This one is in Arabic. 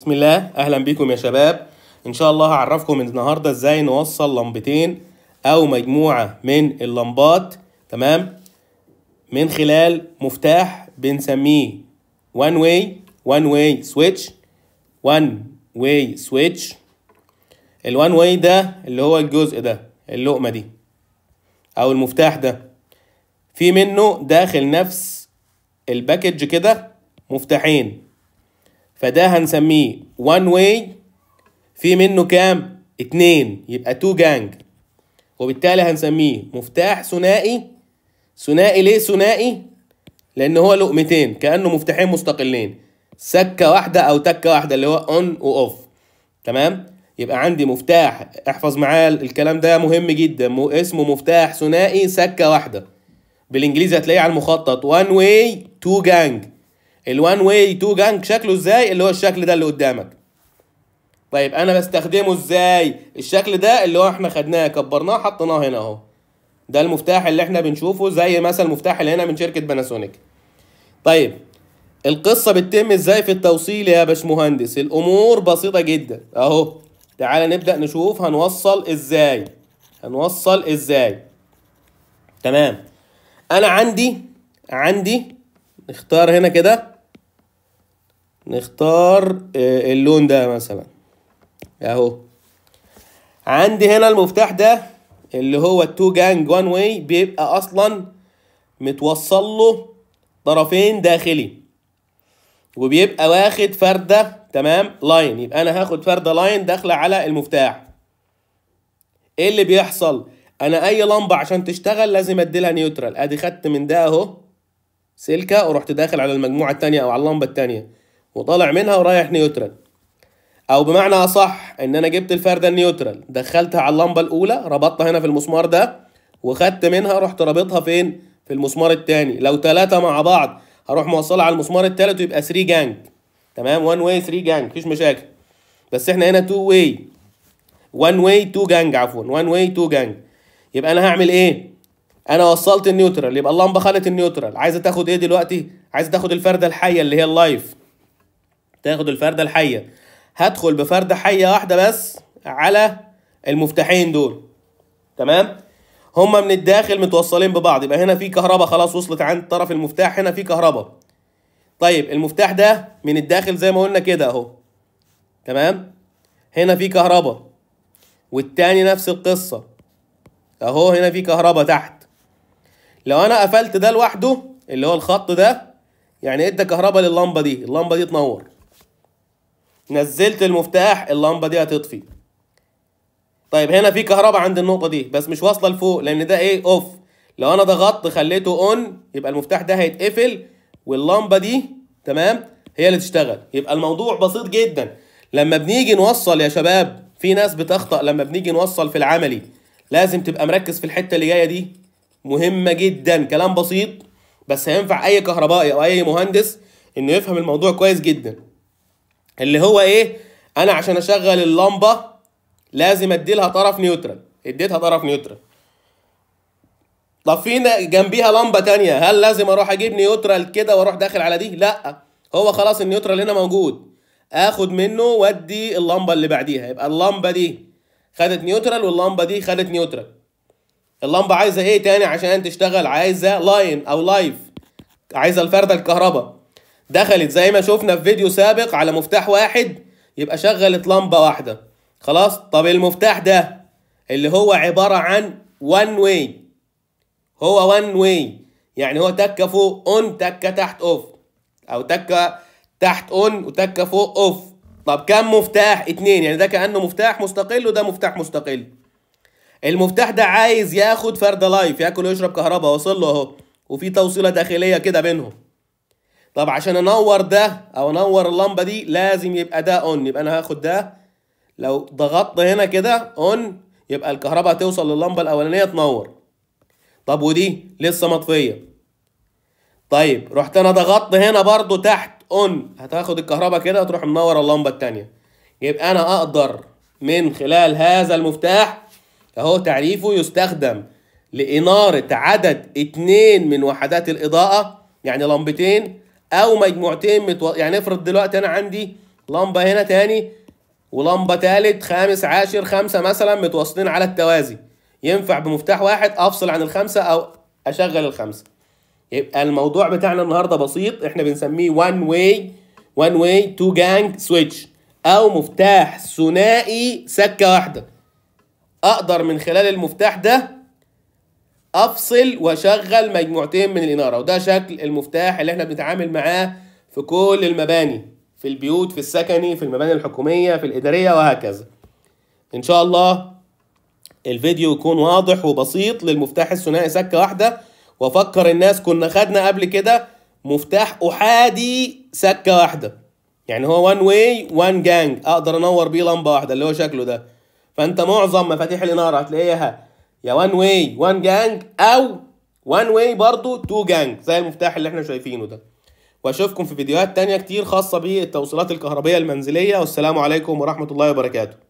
بسم الله اهلا بيكم يا شباب ان شاء الله هعرفكم النهارده ازاي نوصل لمبتين او مجموعه من اللمبات تمام من خلال مفتاح بنسميه وان واي وان واي سويتش وان واي سويتش ال واي ده اللي هو الجزء ده اللقمه دي او المفتاح ده في منه داخل نفس الباكج كده مفتاحين فده هنسميه وان واي في منه كام؟ اتنين يبقى تو جانج وبالتالي هنسميه مفتاح ثنائي ثنائي ليه ثنائي؟ لأن هو لقمتين كأنه مفتاحين مستقلين سكة واحدة أو تكة واحدة اللي هو اون وأوف تمام؟ يبقى عندي مفتاح احفظ معايا الكلام ده مهم جدا اسمه مفتاح ثنائي سكة واحدة بالانجليزي هتلاقيه على المخطط وان واي تو جانج الوان واي تو جانج شكله ازاي اللي هو الشكل ده اللي قدامك طيب انا بستخدمه ازاي الشكل ده اللي هو احنا خدناه كبرناه حطيناه هنا اهو ده المفتاح اللي احنا بنشوفه زي مثلا المفتاح اللي هنا من شركه باناسونيك طيب القصه بتتم ازاي في التوصيل يا باشمهندس الامور بسيطه جدا اهو تعالى نبدا نشوف هنوصل ازاي هنوصل ازاي تمام انا عندي عندي نختار هنا كده نختار آه، اللون ده مثلا اهو عندي هنا المفتاح ده اللي هو التو جانج وان واي بيبقى اصلا متوصل له طرفين داخلي وبيبقى واخد فرده تمام لاين يبقى انا هاخد فرده لاين داخله على المفتاح ايه اللي بيحصل انا اي لمبه عشان تشتغل لازم اديلها نيوترال ادي خدت من ده اهو سلكه ورحت داخل على المجموعه الثانيه او على اللمبه الثانيه وطالع منها ورايح نيوترال او بمعنى اصح ان انا جبت الفرده النيوترال دخلتها على اللمبه الاولى ربطتها هنا في المسمار ده وخدت منها رحت رابطها فين في المسمار الثاني لو ثلاثه مع بعض هروح موصلها على المسمار الثالث ويبقى 3 جانج تمام 1 واي 3 جانج مفيش مشاكل بس احنا هنا 2 واي 1 واي 2 جانج عفوا 1 واي 2 جانج يبقى انا هعمل ايه انا وصلت النيوترال يبقى اللمبه خدت النيوترال عايزه تاخد ايه دلوقتي عايزه تاخد الفرده الحيه اللي هي اللايف تاخد الفردة الحية هدخل بفردة حية واحدة بس على المفتاحين دول تمام هما من الداخل متوصلين ببعض يبقى هنا في كهرباء خلاص وصلت عند طرف المفتاح هنا في كهرباء طيب المفتاح ده من الداخل زي ما قلنا كده اهو تمام هنا في كهرباء والتاني نفس القصة اهو هنا في كهرباء تحت لو انا قفلت ده لوحده اللي هو الخط ده يعني ادى كهرباء لللمبة دي اللمبة دي تنور نزلت المفتاح اللمبه دي هتطفي طيب هنا في كهرباء عند النقطه دي بس مش واصله لفوق لان ده ايه اوف لو انا ضغطت خليته اون يبقى المفتاح ده هيتقفل واللمبه دي تمام هي اللي تشتغل يبقى الموضوع بسيط جدا لما بنيجي نوصل يا شباب في ناس بتخطأ لما بنيجي نوصل في العملي لازم تبقى مركز في الحته اللي جايه دي مهمه جدا كلام بسيط بس هينفع اي كهربائي او اي مهندس انه يفهم الموضوع كويس جدا اللي هو ايه انا عشان اشغل اللمبه لازم ادي لها طرف نيوترال اديتها طرف نيوترال طب جنبيها لمبه تانية هل لازم اروح اجيب نيوترال كده واروح داخل على دي لا هو خلاص النيوترال هنا موجود اخد منه وادي اللمبه اللي بعديها يبقى اللمبه دي خدت نيوترال واللمبه دي خدت نيوترال اللمبه عايزه ايه تاني عشان تشتغل عايزه لاين او لايف عايزه الفرده الكهرباء دخلت زي ما شفنا في فيديو سابق على مفتاح واحد يبقى شغلت لمبة واحدة خلاص طب المفتاح ده اللي هو عبارة عن وان واي هو وان واي يعني هو تكة فوق اون تكة تحت اوف او تكة تحت اون وتكة فوق اوف طب كم مفتاح اتنين يعني ده كأنه مفتاح مستقل وده مفتاح مستقل المفتاح ده عايز ياخد فرد لايف ياكل ويشرب كهرباء واصل له اهو وفي توصيله داخليه كده بينهم طب عشان انور ده او انور اللمبه دي لازم يبقى ده اون يبقى انا هاخد ده لو ضغطت هنا كده اون يبقى الكهرباء هتوصل لللمبه الاولانيه تنور طب ودي لسه مطفيه طيب رحت انا ضغطت هنا برضو تحت اون هتاخد الكهرباء كده وتروح منور اللمبه الثانيه يبقى انا اقدر من خلال هذا المفتاح اهو تعريفه يستخدم لاناره عدد اتنين من وحدات الاضاءه يعني لمبتين او مجموعتين متو... يعني افرض دلوقتي انا عندي لمبه هنا تاني ولمبه تالت خامس عاشر خمسه مثلا متواصلين على التوازي ينفع بمفتاح واحد افصل عن الخمسه او اشغل الخمسه يبقى الموضوع بتاعنا النهارده بسيط احنا بنسميه وان واي وان واي تو جانج سويتش او مفتاح ثنائي سكه واحده اقدر من خلال المفتاح ده افصل واشغل مجموعتين من الاناره وده شكل المفتاح اللي احنا بنتعامل معاه في كل المباني في البيوت في السكني في المباني الحكوميه في الاداريه وهكذا ان شاء الله الفيديو يكون واضح وبسيط للمفتاح الثنائي سكه واحده وافكر الناس كنا خدنا قبل كده مفتاح احادي سكه واحده يعني هو وان واي وان جانج اقدر انور بيه لمبه واحده اللي هو شكله ده فانت معظم مفاتيح الاناره هتلاقيها يا وان واي وان جانج او وان واي برضو تو جانج زي المفتاح اللي احنا شايفينه ده واشوفكم في فيديوهات تانية كتير خاصة بالتوصيلات الكهربية المنزلية والسلام عليكم ورحمة الله وبركاته